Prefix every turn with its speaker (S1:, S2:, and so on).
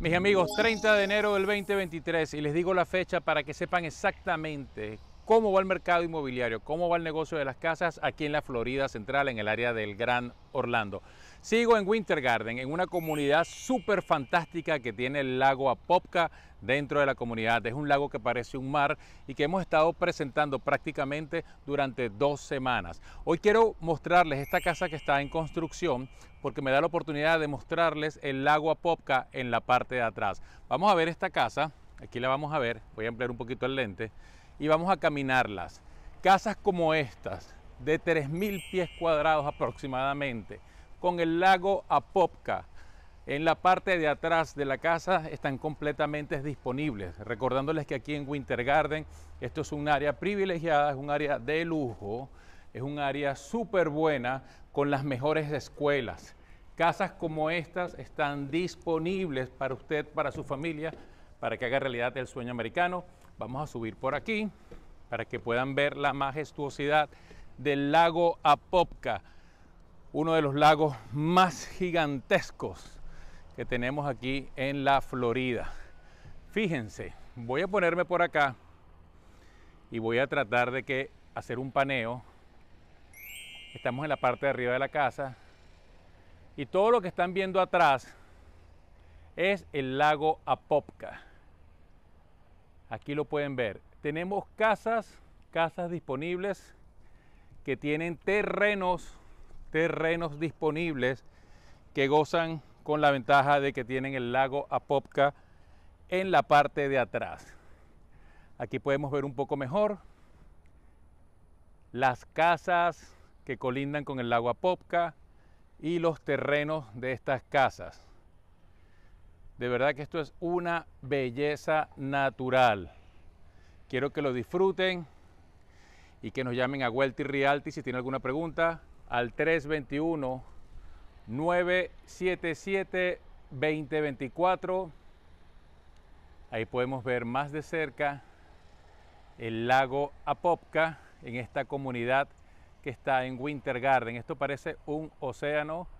S1: Mis amigos,
S2: 30 de enero del 2023 y les digo la fecha para que sepan exactamente cómo va el mercado inmobiliario, cómo va el negocio de las casas aquí en la Florida Central, en el área del Gran Orlando. Sigo en Winter Garden, en una comunidad súper fantástica que tiene el lago Apopka dentro de la comunidad. Es un lago que parece un mar y que hemos estado presentando prácticamente durante dos semanas. Hoy quiero mostrarles esta casa que está en construcción porque me da la oportunidad de mostrarles el lago Apopka en la parte de atrás. Vamos a ver esta casa, aquí la vamos a ver, voy a ampliar un poquito el lente y vamos a caminarlas. Casas como estas, de 3.000 pies cuadrados aproximadamente, con el lago Apopka. En la parte de atrás de la casa están completamente disponibles. Recordándoles que aquí en Winter Garden esto es un área privilegiada, es un área de lujo, es un área súper buena con las mejores escuelas. Casas como estas están disponibles para usted, para su familia, para que haga realidad el sueño americano. Vamos a subir por aquí para que puedan ver la majestuosidad del lago Apopka, uno de los lagos más gigantescos que tenemos aquí en la Florida. Fíjense, voy a ponerme por acá y voy a tratar de que hacer un paneo. Estamos en la parte de arriba de la casa y todo lo que están viendo atrás es el lago Apopka. Aquí lo pueden ver. Tenemos casas, casas disponibles que tienen terrenos, terrenos disponibles que gozan con la ventaja de que tienen el lago Apopka en la parte de atrás. Aquí podemos ver un poco mejor las casas que colindan con el lago Apopka y los terrenos de estas casas. De verdad que esto es una belleza natural. Quiero que lo disfruten y que nos llamen a Welty Realty si tienen alguna pregunta al 321 977 2024. Ahí podemos ver más de cerca el lago Apopka en esta comunidad que está en Winter Garden. Esto parece un océano